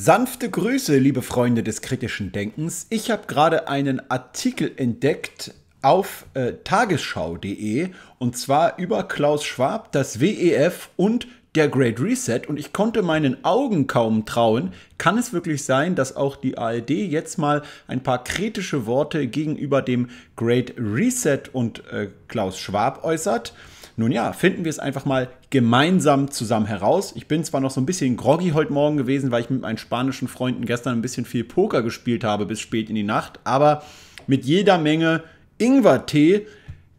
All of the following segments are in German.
Sanfte Grüße, liebe Freunde des kritischen Denkens. Ich habe gerade einen Artikel entdeckt auf äh, tagesschau.de und zwar über Klaus Schwab, das WEF und der Great Reset und ich konnte meinen Augen kaum trauen. Kann es wirklich sein, dass auch die ARD jetzt mal ein paar kritische Worte gegenüber dem Great Reset und äh, Klaus Schwab äußert? Nun ja, finden wir es einfach mal gemeinsam zusammen heraus. Ich bin zwar noch so ein bisschen groggy heute Morgen gewesen, weil ich mit meinen spanischen Freunden gestern ein bisschen viel Poker gespielt habe bis spät in die Nacht, aber mit jeder Menge Ingwertee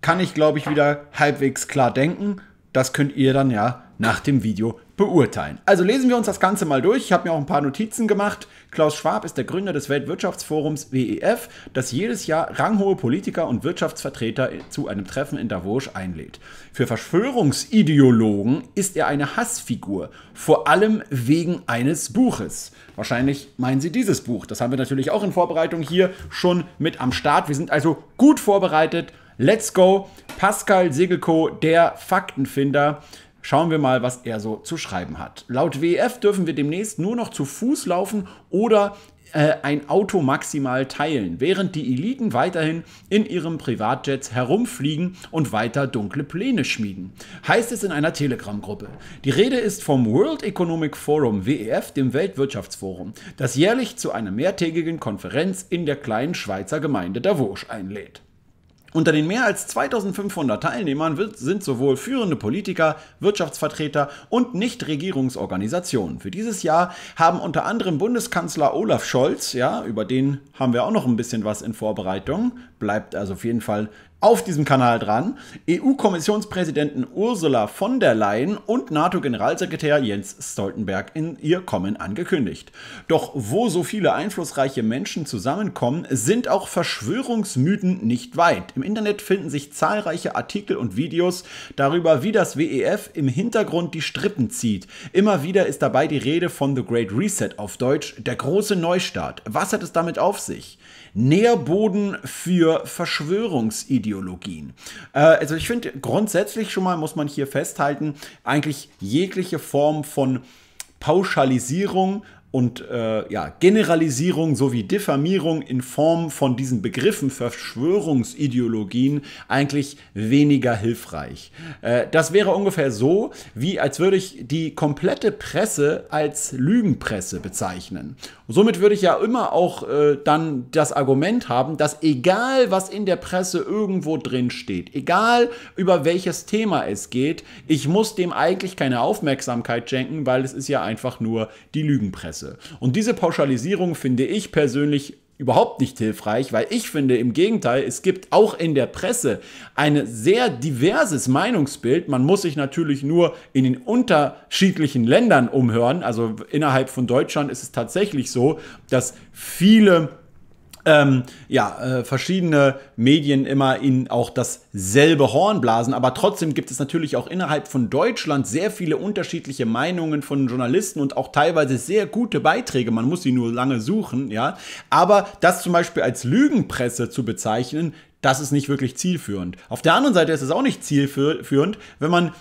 kann ich, glaube ich, wieder halbwegs klar denken. Das könnt ihr dann ja nach dem Video beurteilen. Also lesen wir uns das Ganze mal durch. Ich habe mir auch ein paar Notizen gemacht. Klaus Schwab ist der Gründer des Weltwirtschaftsforums WEF, das jedes Jahr ranghohe Politiker und Wirtschaftsvertreter zu einem Treffen in Davos einlädt. Für Verschwörungsideologen ist er eine Hassfigur, vor allem wegen eines Buches. Wahrscheinlich meinen Sie dieses Buch. Das haben wir natürlich auch in Vorbereitung hier schon mit am Start. Wir sind also gut vorbereitet. Let's go. Pascal Segelko, der Faktenfinder Schauen wir mal, was er so zu schreiben hat. Laut WEF dürfen wir demnächst nur noch zu Fuß laufen oder äh, ein Auto maximal teilen, während die Eliten weiterhin in ihren Privatjets herumfliegen und weiter dunkle Pläne schmieden, heißt es in einer Telegram-Gruppe. Die Rede ist vom World Economic Forum WEF, dem Weltwirtschaftsforum, das jährlich zu einer mehrtägigen Konferenz in der kleinen Schweizer Gemeinde Davos einlädt. Unter den mehr als 2500 Teilnehmern wird, sind sowohl führende Politiker, Wirtschaftsvertreter und Nichtregierungsorganisationen. Für dieses Jahr haben unter anderem Bundeskanzler Olaf Scholz, ja, über den haben wir auch noch ein bisschen was in Vorbereitung, bleibt also auf jeden Fall auf diesem Kanal dran, EU-Kommissionspräsidenten Ursula von der Leyen und NATO-Generalsekretär Jens Stoltenberg in ihr Kommen angekündigt. Doch wo so viele einflussreiche Menschen zusammenkommen, sind auch Verschwörungsmythen nicht weit. Im Internet finden sich zahlreiche Artikel und Videos darüber, wie das WEF im Hintergrund die Strippen zieht. Immer wieder ist dabei die Rede von The Great Reset auf Deutsch, der große Neustart. Was hat es damit auf sich? Nährboden für Verschwörungsideologien. Äh, also ich finde, grundsätzlich schon mal muss man hier festhalten, eigentlich jegliche Form von Pauschalisierung und äh, ja, Generalisierung sowie Diffamierung in Form von diesen Begriffen Verschwörungsideologien eigentlich weniger hilfreich. Äh, das wäre ungefähr so, wie als würde ich die komplette Presse als Lügenpresse bezeichnen. Und somit würde ich ja immer auch äh, dann das Argument haben, dass egal was in der Presse irgendwo drin steht, egal über welches Thema es geht, ich muss dem eigentlich keine Aufmerksamkeit schenken, weil es ist ja einfach nur die Lügenpresse. Verhältnisse. Und diese Pauschalisierung finde ich persönlich überhaupt nicht hilfreich, weil ich finde im Gegenteil, es gibt auch in der Presse ein sehr diverses Meinungsbild. Man muss sich natürlich nur in den unterschiedlichen Ländern umhören. Also innerhalb von Deutschland ist es tatsächlich so, dass viele ähm, ja, äh, verschiedene Medien immer in auch dasselbe Horn blasen. Aber trotzdem gibt es natürlich auch innerhalb von Deutschland sehr viele unterschiedliche Meinungen von Journalisten und auch teilweise sehr gute Beiträge. Man muss sie nur lange suchen, ja. Aber das zum Beispiel als Lügenpresse zu bezeichnen, das ist nicht wirklich zielführend. Auf der anderen Seite ist es auch nicht zielführend, wenn man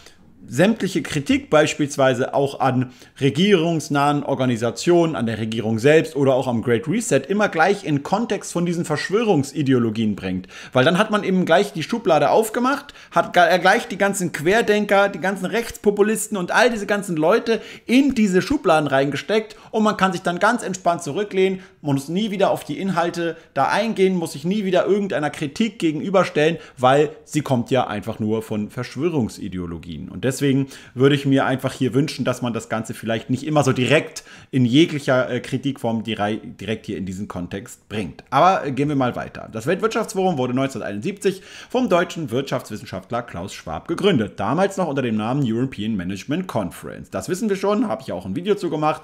sämtliche Kritik beispielsweise auch an regierungsnahen Organisationen, an der Regierung selbst oder auch am Great Reset immer gleich in Kontext von diesen Verschwörungsideologien bringt. Weil dann hat man eben gleich die Schublade aufgemacht, hat äh, gleich die ganzen Querdenker, die ganzen Rechtspopulisten und all diese ganzen Leute in diese Schubladen reingesteckt und man kann sich dann ganz entspannt zurücklehnen, muss nie wieder auf die Inhalte da eingehen, muss sich nie wieder irgendeiner Kritik gegenüberstellen, weil sie kommt ja einfach nur von Verschwörungsideologien. Und deswegen würde ich mir einfach hier wünschen, dass man das Ganze vielleicht nicht immer so direkt in jeglicher äh, Kritikform direkt hier in diesen Kontext bringt. Aber äh, gehen wir mal weiter. Das Weltwirtschaftsforum wurde 1971 vom deutschen Wirtschaftswissenschaftler Klaus Schwab gegründet. Damals noch unter dem Namen European Management Conference. Das wissen wir schon, habe ich auch ein Video zu gemacht.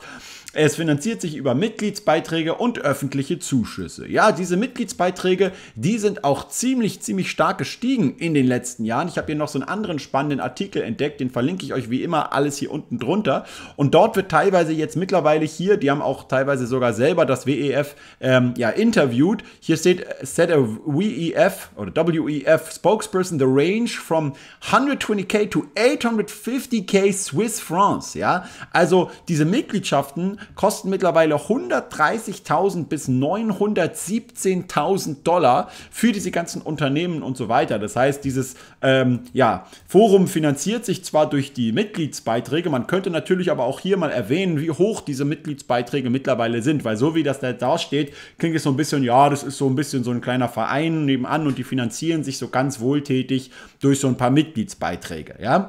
Es finanziert sich über Mitgliedsbeiträge und öffentliche Zuschüsse. Ja, diese Mitgliedsbeiträge, die sind auch ziemlich, ziemlich stark gestiegen in den letzten Jahren. Ich habe hier noch so einen anderen spannenden Artikel entdeckt, den verlinke ich euch wie immer alles hier unten drunter. Und dort wird teilweise jetzt mittlerweile hier, die haben auch teilweise sogar selber das WEF ähm, ja, interviewt. Hier steht, äh, said a WEF oder WEF spokesperson, the range from 120k to 850k Swiss francs. Ja, also diese Mitgliedschaften kosten mittlerweile 130.000 bis 917.000 Dollar für diese ganzen Unternehmen und so weiter. Das heißt, dieses ähm, ja, Forum finanziert sich zwar durch die Mitgliedsbeiträge, man könnte natürlich aber auch hier mal erwähnen, wie hoch diese Mitgliedsbeiträge mittlerweile sind, weil so wie das da dasteht, klingt es so ein bisschen, ja, das ist so ein bisschen so ein kleiner Verein nebenan und die finanzieren sich so ganz wohltätig durch so ein paar Mitgliedsbeiträge, ja.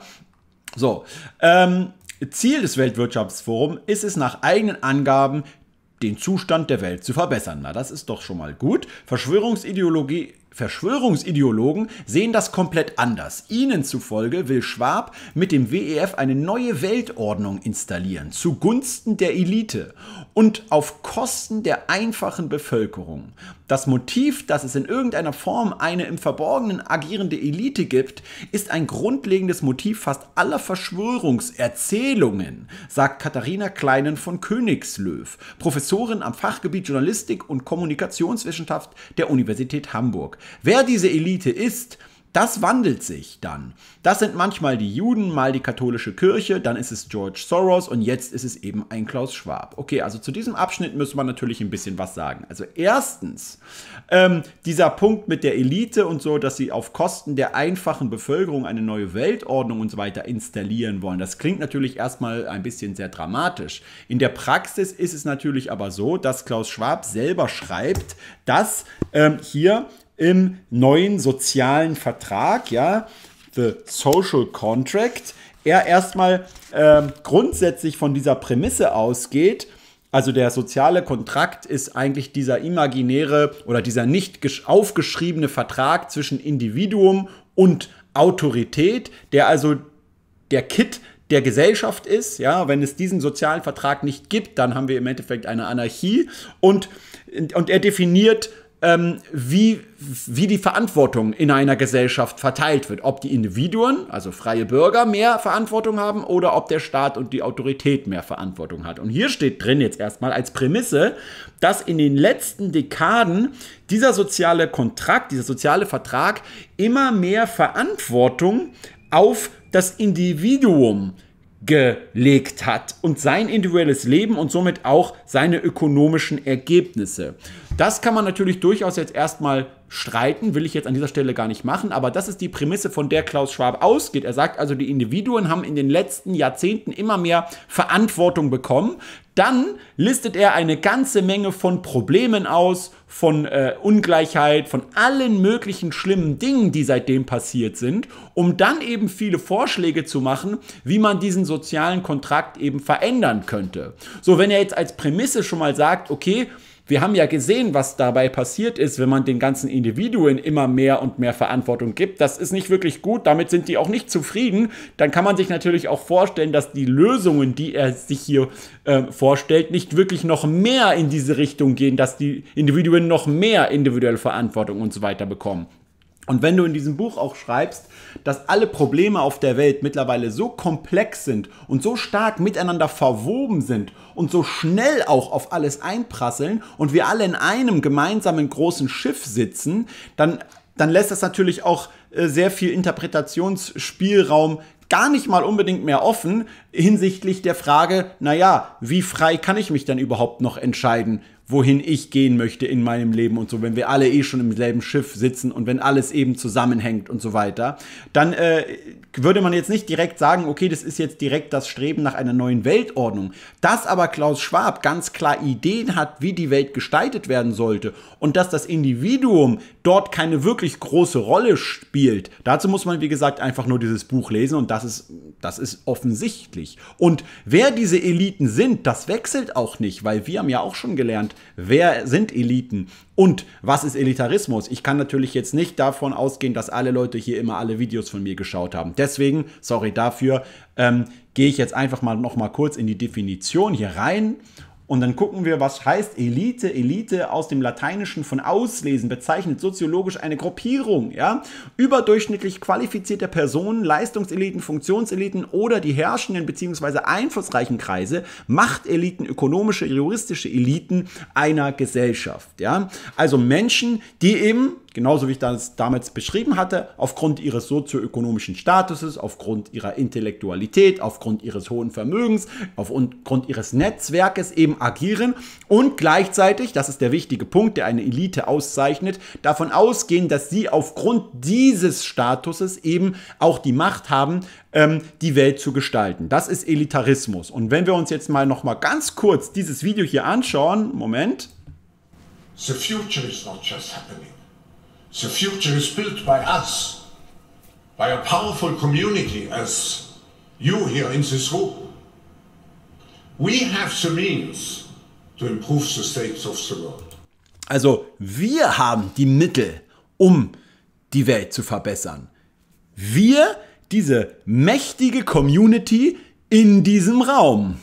So, ähm, Ziel des Weltwirtschaftsforums ist es nach eigenen Angaben, den Zustand der Welt zu verbessern. Na, das ist doch schon mal gut. Verschwörungsideologie Verschwörungsideologen sehen das komplett anders. Ihnen zufolge will Schwab mit dem WEF eine neue Weltordnung installieren, zugunsten der Elite und auf Kosten der einfachen Bevölkerung. Das Motiv, dass es in irgendeiner Form eine im Verborgenen agierende Elite gibt, ist ein grundlegendes Motiv fast aller Verschwörungserzählungen, sagt Katharina Kleinen von Königslöw, Professorin am Fachgebiet Journalistik und Kommunikationswissenschaft der Universität Hamburg. Wer diese Elite ist, das wandelt sich dann. Das sind manchmal die Juden, mal die katholische Kirche, dann ist es George Soros und jetzt ist es eben ein Klaus Schwab. Okay, also zu diesem Abschnitt müssen wir natürlich ein bisschen was sagen. Also erstens, ähm, dieser Punkt mit der Elite und so, dass sie auf Kosten der einfachen Bevölkerung eine neue Weltordnung und so weiter installieren wollen, das klingt natürlich erstmal ein bisschen sehr dramatisch. In der Praxis ist es natürlich aber so, dass Klaus Schwab selber schreibt, dass ähm, hier im neuen sozialen Vertrag, ja, The Social Contract, er erstmal äh, grundsätzlich von dieser Prämisse ausgeht, also der soziale Kontrakt ist eigentlich dieser imaginäre oder dieser nicht aufgeschriebene Vertrag zwischen Individuum und Autorität, der also der Kit der Gesellschaft ist. Ja, wenn es diesen sozialen Vertrag nicht gibt, dann haben wir im Endeffekt eine Anarchie und, und er definiert ähm, wie, wie die Verantwortung in einer Gesellschaft verteilt wird. Ob die Individuen, also freie Bürger, mehr Verantwortung haben oder ob der Staat und die Autorität mehr Verantwortung hat. Und hier steht drin jetzt erstmal als Prämisse, dass in den letzten Dekaden dieser soziale Kontrakt, dieser soziale Vertrag immer mehr Verantwortung auf das Individuum gelegt hat und sein individuelles Leben und somit auch seine ökonomischen Ergebnisse. Das kann man natürlich durchaus jetzt erstmal streiten, will ich jetzt an dieser Stelle gar nicht machen, aber das ist die Prämisse, von der Klaus Schwab ausgeht. Er sagt also, die Individuen haben in den letzten Jahrzehnten immer mehr Verantwortung bekommen. Dann listet er eine ganze Menge von Problemen aus, von äh, Ungleichheit, von allen möglichen schlimmen Dingen, die seitdem passiert sind, um dann eben viele Vorschläge zu machen, wie man diesen sozialen Kontrakt eben verändern könnte. So, wenn er jetzt als Prämisse schon mal sagt, okay, wir haben ja gesehen, was dabei passiert ist, wenn man den ganzen Individuen immer mehr und mehr Verantwortung gibt. Das ist nicht wirklich gut, damit sind die auch nicht zufrieden. Dann kann man sich natürlich auch vorstellen, dass die Lösungen, die er sich hier äh, vorstellt, nicht wirklich noch mehr in diese Richtung gehen, dass die Individuen noch mehr individuelle Verantwortung und so weiter bekommen. Und wenn du in diesem Buch auch schreibst, dass alle Probleme auf der Welt mittlerweile so komplex sind und so stark miteinander verwoben sind und so schnell auch auf alles einprasseln und wir alle in einem gemeinsamen großen Schiff sitzen, dann, dann lässt das natürlich auch äh, sehr viel Interpretationsspielraum gar nicht mal unbedingt mehr offen hinsichtlich der Frage, naja, wie frei kann ich mich denn überhaupt noch entscheiden? wohin ich gehen möchte in meinem Leben und so, wenn wir alle eh schon im selben Schiff sitzen und wenn alles eben zusammenhängt und so weiter, dann äh, würde man jetzt nicht direkt sagen, okay, das ist jetzt direkt das Streben nach einer neuen Weltordnung. Dass aber Klaus Schwab ganz klar Ideen hat, wie die Welt gestaltet werden sollte und dass das Individuum dort keine wirklich große Rolle spielt, dazu muss man, wie gesagt, einfach nur dieses Buch lesen und das ist, das ist offensichtlich. Und wer diese Eliten sind, das wechselt auch nicht, weil wir haben ja auch schon gelernt, Wer sind Eliten und was ist Elitarismus? Ich kann natürlich jetzt nicht davon ausgehen, dass alle Leute hier immer alle Videos von mir geschaut haben. Deswegen, sorry dafür, ähm, gehe ich jetzt einfach mal noch mal kurz in die Definition hier rein und dann gucken wir, was heißt Elite. Elite aus dem Lateinischen von auslesen bezeichnet soziologisch eine Gruppierung, ja? Überdurchschnittlich qualifizierte Personen, Leistungseliten, Funktionseliten oder die herrschenden bzw. einflussreichen Kreise, Machteliten, ökonomische, juristische Eliten einer Gesellschaft, ja? Also Menschen, die eben Genauso wie ich das damals beschrieben hatte, aufgrund ihres sozioökonomischen Statuses, aufgrund ihrer Intellektualität, aufgrund ihres hohen Vermögens, aufgrund ihres Netzwerkes eben agieren und gleichzeitig, das ist der wichtige Punkt, der eine Elite auszeichnet, davon ausgehen, dass sie aufgrund dieses Statuses eben auch die Macht haben, ähm, die Welt zu gestalten. Das ist Elitarismus. Und wenn wir uns jetzt mal nochmal ganz kurz dieses Video hier anschauen, Moment. The future is not just happening. The future is built by us, by a powerful community as you here in this room. We have the means to improve the states of the world. Also, wir haben die Mittel, um die Welt zu verbessern. Wir, diese mächtige Community in diesem Raum.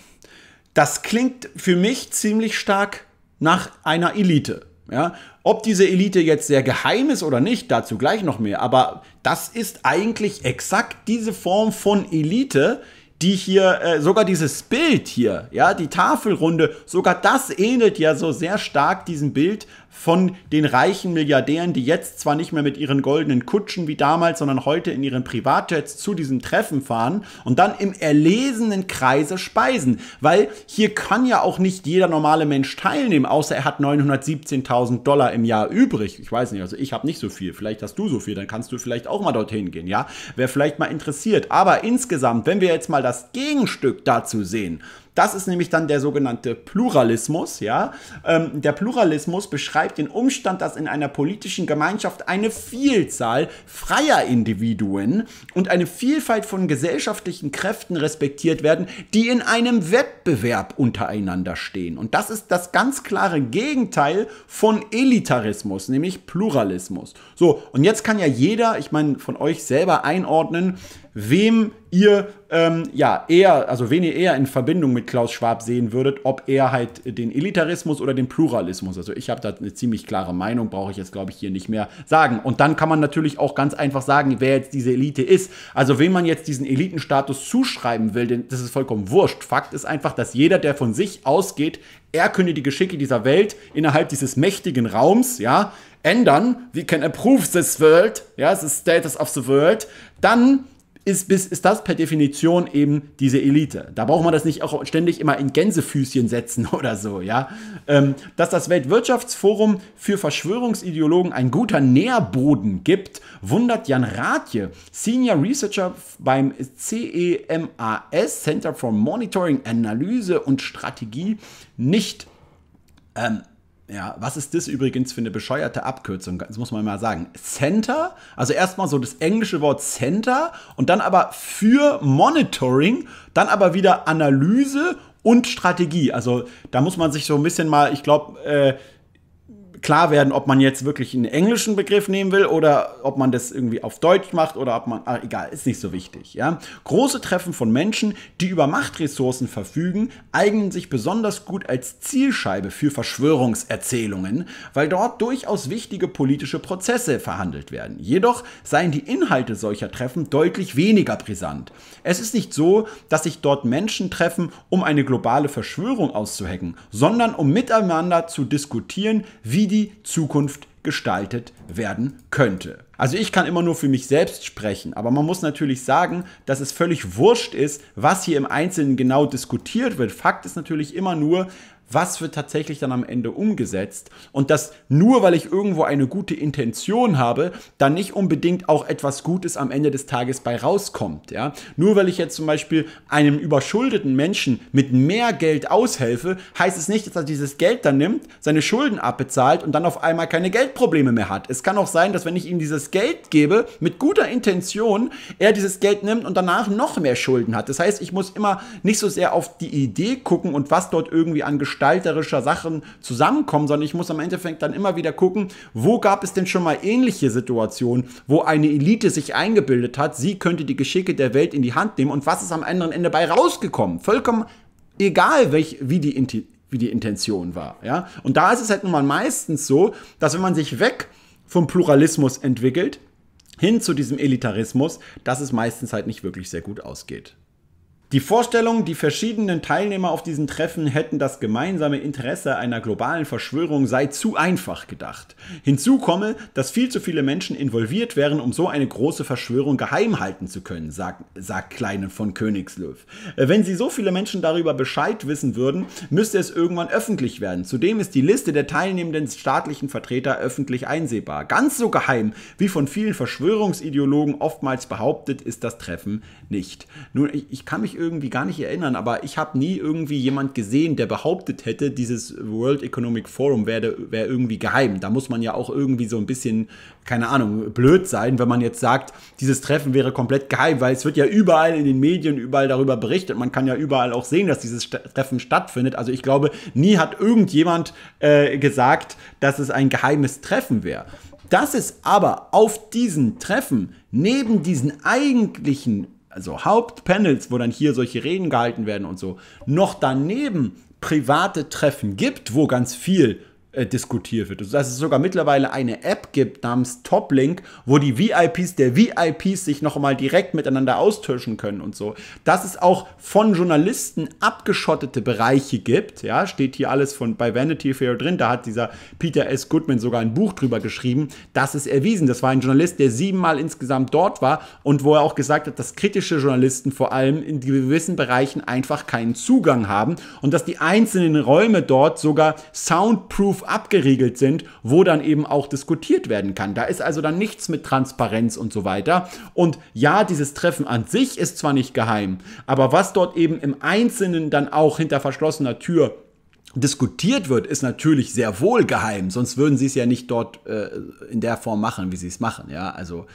Das klingt für mich ziemlich stark nach einer Elite. Ja, ob diese Elite jetzt sehr geheim ist oder nicht, dazu gleich noch mehr. Aber das ist eigentlich exakt diese Form von Elite, die hier, äh, sogar dieses Bild hier, ja, die Tafelrunde, sogar das ähnelt ja so sehr stark diesem Bild von den reichen Milliardären, die jetzt zwar nicht mehr mit ihren goldenen Kutschen wie damals, sondern heute in ihren Privatjets zu diesem Treffen fahren und dann im erlesenen Kreise speisen. Weil hier kann ja auch nicht jeder normale Mensch teilnehmen, außer er hat 917.000 Dollar im Jahr übrig. Ich weiß nicht, also ich habe nicht so viel, vielleicht hast du so viel, dann kannst du vielleicht auch mal dorthin gehen, ja. Wäre vielleicht mal interessiert. Aber insgesamt, wenn wir jetzt mal das das Gegenstück dazu sehen. Das ist nämlich dann der sogenannte Pluralismus. Ja? Ähm, der Pluralismus beschreibt den Umstand, dass in einer politischen Gemeinschaft eine Vielzahl freier Individuen und eine Vielfalt von gesellschaftlichen Kräften respektiert werden, die in einem Wettbewerb untereinander stehen. Und das ist das ganz klare Gegenteil von Elitarismus, nämlich Pluralismus. So, und jetzt kann ja jeder, ich meine, von euch selber einordnen, wem ihr ähm, ja eher, also wen ihr eher in Verbindung mit Klaus Schwab sehen würdet, ob er halt den Elitarismus oder den Pluralismus. Also ich habe da eine ziemlich klare Meinung, brauche ich jetzt, glaube ich, hier nicht mehr sagen. Und dann kann man natürlich auch ganz einfach sagen, wer jetzt diese Elite ist. Also wem man jetzt diesen Elitenstatus zuschreiben will, denn das ist vollkommen wurscht. Fakt ist einfach, dass jeder, der von sich ausgeht, er könne die Geschicke dieser Welt innerhalb dieses mächtigen Raums, ja, ändern. We can approve this world, ja, the status of the world. Dann ist, bis, ist das per Definition eben diese Elite. Da braucht man das nicht auch ständig immer in Gänsefüßchen setzen oder so, ja. Ähm, dass das Weltwirtschaftsforum für Verschwörungsideologen ein guter Nährboden gibt, wundert Jan Rathje, Senior Researcher beim CEMAS, Center for Monitoring, Analyse und Strategie, nicht. Ähm, ja, was ist das übrigens für eine bescheuerte Abkürzung? Das muss man mal sagen. Center, also erstmal so das englische Wort Center und dann aber für Monitoring, dann aber wieder Analyse und Strategie. Also da muss man sich so ein bisschen mal, ich glaube, äh, klar werden, ob man jetzt wirklich einen englischen Begriff nehmen will oder ob man das irgendwie auf Deutsch macht oder ob man, ah, egal, ist nicht so wichtig. Ja? Große Treffen von Menschen, die über Machtressourcen verfügen, eignen sich besonders gut als Zielscheibe für Verschwörungserzählungen, weil dort durchaus wichtige politische Prozesse verhandelt werden. Jedoch seien die Inhalte solcher Treffen deutlich weniger brisant. Es ist nicht so, dass sich dort Menschen treffen, um eine globale Verschwörung auszuhacken, sondern um miteinander zu diskutieren, wie die die Zukunft gestaltet werden könnte. Also ich kann immer nur für mich selbst sprechen, aber man muss natürlich sagen, dass es völlig wurscht ist, was hier im Einzelnen genau diskutiert wird. Fakt ist natürlich immer nur, was wird tatsächlich dann am Ende umgesetzt und dass nur weil ich irgendwo eine gute Intention habe, dann nicht unbedingt auch etwas Gutes am Ende des Tages bei rauskommt. Ja? Nur weil ich jetzt zum Beispiel einem überschuldeten Menschen mit mehr Geld aushelfe, heißt es nicht, dass er dieses Geld dann nimmt, seine Schulden abbezahlt und dann auf einmal keine Geldprobleme mehr hat. Es kann auch sein, dass wenn ich ihm dieses Geld gebe, mit guter Intention, er dieses Geld nimmt und danach noch mehr Schulden hat. Das heißt, ich muss immer nicht so sehr auf die Idee gucken und was dort irgendwie angestellt gestalterischer Sachen zusammenkommen, sondern ich muss am Endeffekt dann immer wieder gucken, wo gab es denn schon mal ähnliche Situationen, wo eine Elite sich eingebildet hat, sie könnte die Geschicke der Welt in die Hand nehmen und was ist am anderen Ende bei rausgekommen? Vollkommen egal, welch, wie die Inti wie die Intention war. Ja? Und da ist es halt nun mal meistens so, dass wenn man sich weg vom Pluralismus entwickelt, hin zu diesem Elitarismus, dass es meistens halt nicht wirklich sehr gut ausgeht. Die Vorstellung, die verschiedenen Teilnehmer auf diesen Treffen hätten das gemeinsame Interesse einer globalen Verschwörung, sei zu einfach gedacht. Hinzu komme, dass viel zu viele Menschen involviert wären, um so eine große Verschwörung geheim halten zu können, sagt, sagt Kleine von Königslöw. Äh, wenn sie so viele Menschen darüber Bescheid wissen würden, müsste es irgendwann öffentlich werden. Zudem ist die Liste der teilnehmenden staatlichen Vertreter öffentlich einsehbar. Ganz so geheim, wie von vielen Verschwörungsideologen oftmals behauptet, ist das Treffen nicht. Nun, ich, ich kann mich irgendwie gar nicht erinnern, aber ich habe nie irgendwie jemand gesehen, der behauptet hätte, dieses World Economic Forum wäre wär irgendwie geheim. Da muss man ja auch irgendwie so ein bisschen, keine Ahnung, blöd sein, wenn man jetzt sagt, dieses Treffen wäre komplett geheim, weil es wird ja überall in den Medien, überall darüber berichtet. Man kann ja überall auch sehen, dass dieses Treffen stattfindet. Also ich glaube, nie hat irgendjemand äh, gesagt, dass es ein geheimes Treffen wäre. Dass es aber auf diesen Treffen neben diesen eigentlichen also Hauptpanels, wo dann hier solche Reden gehalten werden und so, noch daneben private Treffen gibt, wo ganz viel äh, diskutiert wird. Also, dass es sogar mittlerweile eine App gibt namens Toplink, wo die VIPs der VIPs sich nochmal direkt miteinander austauschen können und so. Dass es auch von Journalisten abgeschottete Bereiche gibt, ja, steht hier alles von bei Vanity Fair drin, da hat dieser Peter S. Goodman sogar ein Buch drüber geschrieben, das ist erwiesen. Das war ein Journalist, der siebenmal insgesamt dort war und wo er auch gesagt hat, dass kritische Journalisten vor allem in gewissen Bereichen einfach keinen Zugang haben und dass die einzelnen Räume dort sogar soundproof abgeriegelt sind, wo dann eben auch diskutiert werden kann. Da ist also dann nichts mit Transparenz und so weiter. Und ja, dieses Treffen an sich ist zwar nicht geheim, aber was dort eben im Einzelnen dann auch hinter verschlossener Tür diskutiert wird, ist natürlich sehr wohl geheim, sonst würden sie es ja nicht dort äh, in der Form machen, wie sie es machen. Ja, also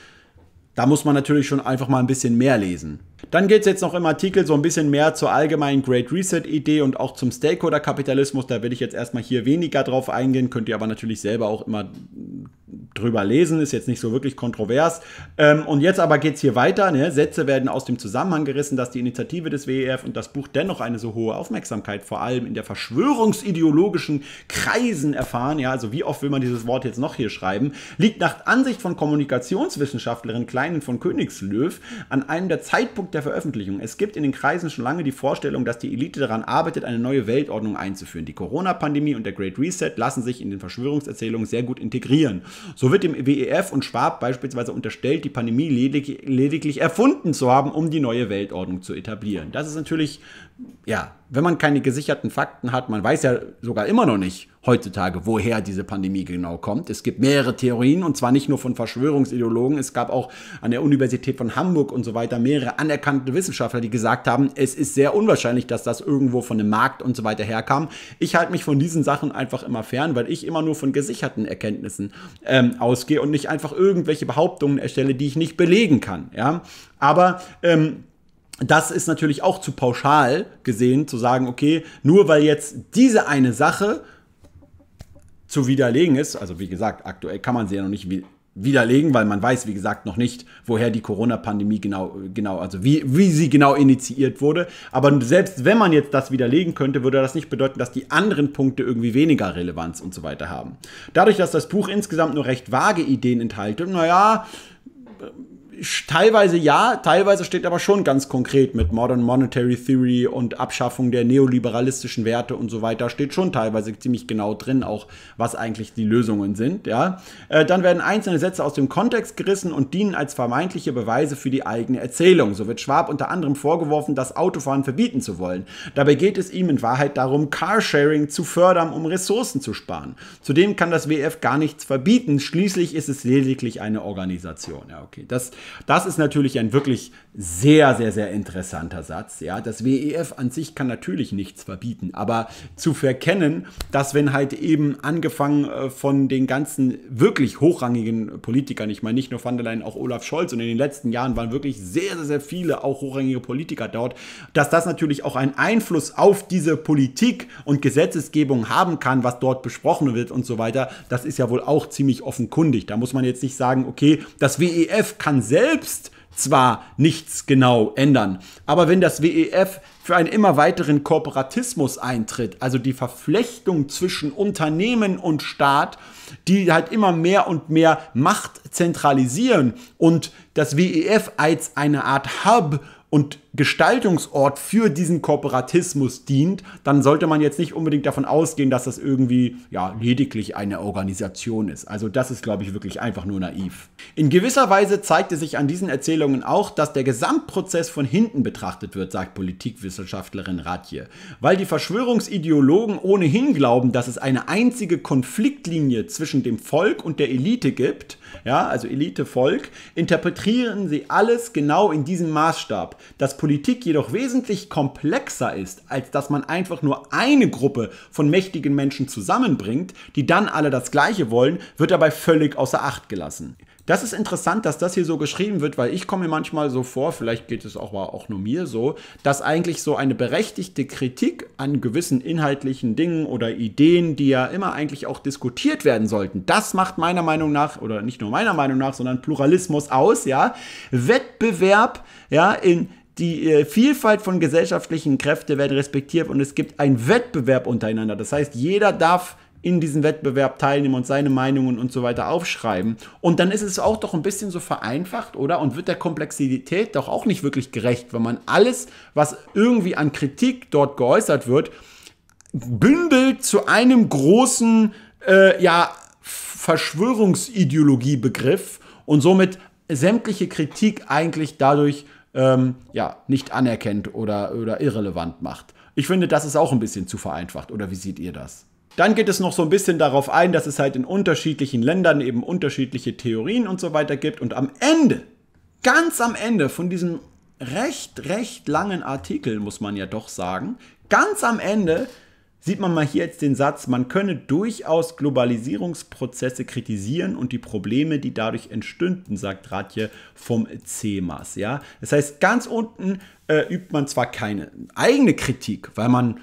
da muss man natürlich schon einfach mal ein bisschen mehr lesen. Dann geht es jetzt noch im Artikel so ein bisschen mehr zur allgemeinen Great Reset-Idee und auch zum Stakeholder-Kapitalismus. Da will ich jetzt erstmal hier weniger drauf eingehen, könnt ihr aber natürlich selber auch immer drüber lesen, ist jetzt nicht so wirklich kontrovers. Ähm, und jetzt aber geht es hier weiter. Ne? Sätze werden aus dem Zusammenhang gerissen, dass die Initiative des WEF und das Buch dennoch eine so hohe Aufmerksamkeit, vor allem in der verschwörungsideologischen Kreisen erfahren. Ja, also wie oft will man dieses Wort jetzt noch hier schreiben? Liegt nach Ansicht von Kommunikationswissenschaftlerin Kleinen von Königslöw an einem der Zeitpunkt der Veröffentlichung. Es gibt in den Kreisen schon lange die Vorstellung, dass die Elite daran arbeitet, eine neue Weltordnung einzuführen. Die Corona-Pandemie und der Great Reset lassen sich in den Verschwörungserzählungen sehr gut integrieren. So wird dem WEF und Schwab beispielsweise unterstellt, die Pandemie ledig lediglich erfunden zu haben, um die neue Weltordnung zu etablieren. Das ist natürlich, ja, wenn man keine gesicherten Fakten hat, man weiß ja sogar immer noch nicht heutzutage, woher diese Pandemie genau kommt. Es gibt mehrere Theorien und zwar nicht nur von Verschwörungsideologen. Es gab auch an der Universität von Hamburg und so weiter mehrere anerkannte Wissenschaftler, die gesagt haben, es ist sehr unwahrscheinlich, dass das irgendwo von dem Markt und so weiter herkam. Ich halte mich von diesen Sachen einfach immer fern, weil ich immer nur von gesicherten Erkenntnissen ähm, ausgehe und nicht einfach irgendwelche Behauptungen erstelle, die ich nicht belegen kann. Ja, aber ähm, das ist natürlich auch zu pauschal gesehen, zu sagen, okay, nur weil jetzt diese eine Sache zu widerlegen ist, also wie gesagt, aktuell kann man sie ja noch nicht widerlegen, weil man weiß, wie gesagt, noch nicht, woher die Corona-Pandemie genau, genau, also wie, wie sie genau initiiert wurde. Aber selbst wenn man jetzt das widerlegen könnte, würde das nicht bedeuten, dass die anderen Punkte irgendwie weniger Relevanz und so weiter haben. Dadurch, dass das Buch insgesamt nur recht vage Ideen enthält, naja, teilweise ja, teilweise steht aber schon ganz konkret mit Modern Monetary Theory und Abschaffung der neoliberalistischen Werte und so weiter, steht schon teilweise ziemlich genau drin, auch was eigentlich die Lösungen sind. Ja? Äh, dann werden einzelne Sätze aus dem Kontext gerissen und dienen als vermeintliche Beweise für die eigene Erzählung. So wird Schwab unter anderem vorgeworfen, das Autofahren verbieten zu wollen. Dabei geht es ihm in Wahrheit darum, Carsharing zu fördern, um Ressourcen zu sparen. Zudem kann das WF gar nichts verbieten, schließlich ist es lediglich eine Organisation. Ja, okay. Das das ist natürlich ein wirklich sehr, sehr, sehr interessanter Satz. Ja, das WEF an sich kann natürlich nichts verbieten, aber zu verkennen, dass wenn halt eben angefangen äh, von den ganzen wirklich hochrangigen Politikern, ich meine nicht nur Van der Leyen, auch Olaf Scholz und in den letzten Jahren waren wirklich sehr, sehr, sehr viele auch hochrangige Politiker dort, dass das natürlich auch einen Einfluss auf diese Politik und Gesetzesgebung haben kann, was dort besprochen wird und so weiter, das ist ja wohl auch ziemlich offenkundig. Da muss man jetzt nicht sagen, okay, das WEF kann sehr selbst zwar nichts genau ändern, aber wenn das WEF für einen immer weiteren Kooperatismus eintritt, also die Verflechtung zwischen Unternehmen und Staat, die halt immer mehr und mehr Macht zentralisieren und das WEF als eine Art Hub und Gestaltungsort für diesen Kooperatismus dient, dann sollte man jetzt nicht unbedingt davon ausgehen, dass das irgendwie ja lediglich eine Organisation ist. Also das ist, glaube ich, wirklich einfach nur naiv. In gewisser Weise zeigte sich an diesen Erzählungen auch, dass der Gesamtprozess von hinten betrachtet wird, sagt Politikwissenschaftlerin Radje, weil die Verschwörungsideologen ohnehin glauben, dass es eine einzige Konfliktlinie zwischen dem Volk und der Elite gibt ja, also Elite, Volk, interpretieren sie alles genau in diesem Maßstab. Dass Politik jedoch wesentlich komplexer ist, als dass man einfach nur eine Gruppe von mächtigen Menschen zusammenbringt, die dann alle das Gleiche wollen, wird dabei völlig außer Acht gelassen. Das ist interessant, dass das hier so geschrieben wird, weil ich komme mir manchmal so vor, vielleicht geht es auch, auch nur mir so, dass eigentlich so eine berechtigte Kritik an gewissen inhaltlichen Dingen oder Ideen, die ja immer eigentlich auch diskutiert werden sollten, das macht meiner Meinung nach, oder nicht nur meiner Meinung nach, sondern Pluralismus aus, ja. Wettbewerb, ja, in, die äh, Vielfalt von gesellschaftlichen Kräften wird respektiert und es gibt einen Wettbewerb untereinander. Das heißt, jeder darf in diesem Wettbewerb teilnehmen und seine Meinungen und so weiter aufschreiben. Und dann ist es auch doch ein bisschen so vereinfacht, oder? Und wird der Komplexität doch auch nicht wirklich gerecht, wenn man alles, was irgendwie an Kritik dort geäußert wird, bündelt zu einem großen, äh, ja, Verschwörungsideologiebegriff und somit sämtliche Kritik eigentlich dadurch ähm, ja, nicht anerkennt oder, oder irrelevant macht. Ich finde, das ist auch ein bisschen zu vereinfacht. Oder wie seht ihr das? Dann geht es noch so ein bisschen darauf ein, dass es halt in unterschiedlichen Ländern eben unterschiedliche Theorien und so weiter gibt. Und am Ende, ganz am Ende von diesem recht, recht langen Artikel, muss man ja doch sagen, ganz am Ende sieht man mal hier jetzt den Satz, man könne durchaus Globalisierungsprozesse kritisieren und die Probleme, die dadurch entstünden, sagt Ratje vom CEMAS. Ja? Das heißt, ganz unten äh, übt man zwar keine eigene Kritik, weil man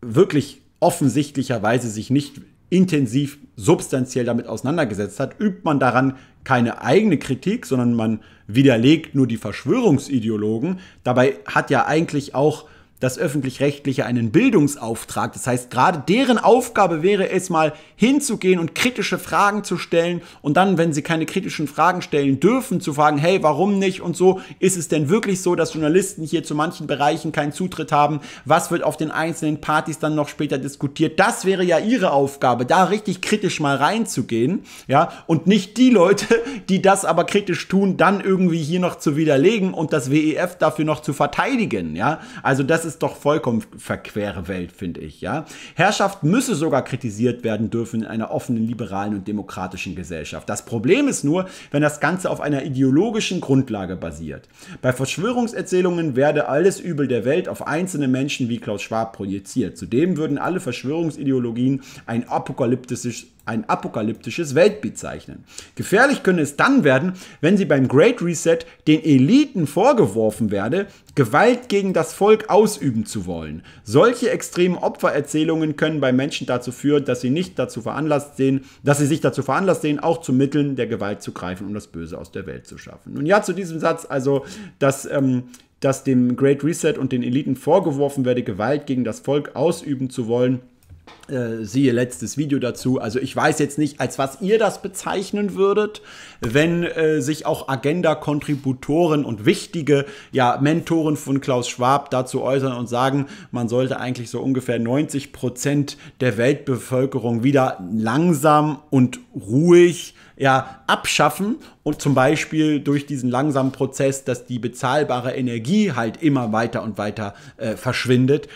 wirklich offensichtlicherweise sich nicht intensiv, substanziell damit auseinandergesetzt hat, übt man daran keine eigene Kritik, sondern man widerlegt nur die Verschwörungsideologen. Dabei hat ja eigentlich auch das öffentlich-rechtliche einen Bildungsauftrag. Das heißt, gerade deren Aufgabe wäre es mal hinzugehen und kritische Fragen zu stellen und dann, wenn sie keine kritischen Fragen stellen dürfen, zu fragen, hey, warum nicht und so, ist es denn wirklich so, dass Journalisten hier zu manchen Bereichen keinen Zutritt haben? Was wird auf den einzelnen Partys dann noch später diskutiert? Das wäre ja ihre Aufgabe, da richtig kritisch mal reinzugehen, ja, und nicht die Leute, die das aber kritisch tun, dann irgendwie hier noch zu widerlegen und das WEF dafür noch zu verteidigen, ja. Also das ist ist doch vollkommen verquere Welt, finde ich, ja. Herrschaft müsse sogar kritisiert werden dürfen in einer offenen, liberalen und demokratischen Gesellschaft. Das Problem ist nur, wenn das Ganze auf einer ideologischen Grundlage basiert. Bei Verschwörungserzählungen werde alles Übel der Welt auf einzelne Menschen wie Klaus Schwab projiziert. Zudem würden alle Verschwörungsideologien ein apokalyptisches ein apokalyptisches Weltbild zeichnen. Gefährlich könne es dann werden, wenn sie beim Great Reset den Eliten vorgeworfen werde, Gewalt gegen das Volk ausüben zu wollen. Solche extremen Opfererzählungen können bei Menschen dazu führen, dass sie nicht dazu veranlasst sehen, dass sie sich dazu veranlasst sehen, auch zu Mitteln der Gewalt zu greifen, um das Böse aus der Welt zu schaffen. Nun ja, zu diesem Satz, also, dass ähm, dass dem Great Reset und den Eliten vorgeworfen werde, Gewalt gegen das Volk ausüben zu wollen, äh, siehe letztes Video dazu. Also ich weiß jetzt nicht, als was ihr das bezeichnen würdet, wenn äh, sich auch Agenda-Kontributoren und wichtige ja, Mentoren von Klaus Schwab dazu äußern und sagen, man sollte eigentlich so ungefähr 90 Prozent der Weltbevölkerung wieder langsam und ruhig ja, abschaffen und zum Beispiel durch diesen langsamen Prozess, dass die bezahlbare Energie halt immer weiter und weiter äh, verschwindet,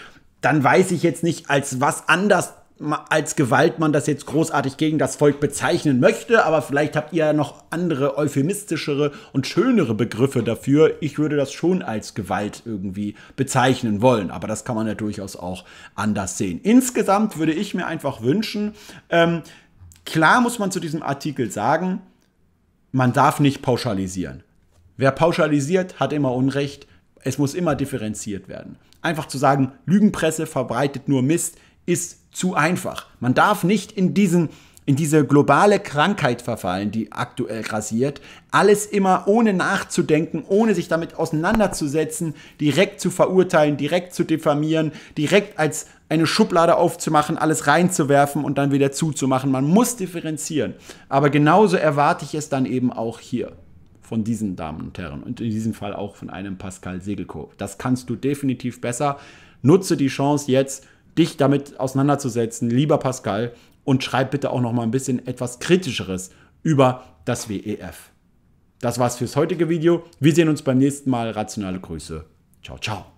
dann weiß ich jetzt nicht, als was anders als Gewalt man das jetzt großartig gegen das Volk bezeichnen möchte, aber vielleicht habt ihr ja noch andere euphemistischere und schönere Begriffe dafür. Ich würde das schon als Gewalt irgendwie bezeichnen wollen, aber das kann man ja durchaus auch anders sehen. Insgesamt würde ich mir einfach wünschen, ähm, klar muss man zu diesem Artikel sagen, man darf nicht pauschalisieren. Wer pauschalisiert, hat immer Unrecht es muss immer differenziert werden. Einfach zu sagen, Lügenpresse verbreitet nur Mist, ist zu einfach. Man darf nicht in diesen in diese globale Krankheit verfallen, die aktuell rasiert, alles immer ohne nachzudenken, ohne sich damit auseinanderzusetzen, direkt zu verurteilen, direkt zu diffamieren, direkt als eine Schublade aufzumachen, alles reinzuwerfen und dann wieder zuzumachen. Man muss differenzieren. Aber genauso erwarte ich es dann eben auch hier von diesen Damen und Herren und in diesem Fall auch von einem Pascal Segelko. Das kannst du definitiv besser. Nutze die Chance jetzt, dich damit auseinanderzusetzen, lieber Pascal, und schreib bitte auch noch mal ein bisschen etwas kritischeres über das WEF. Das war's fürs heutige Video. Wir sehen uns beim nächsten Mal. Rationale Grüße. Ciao, ciao.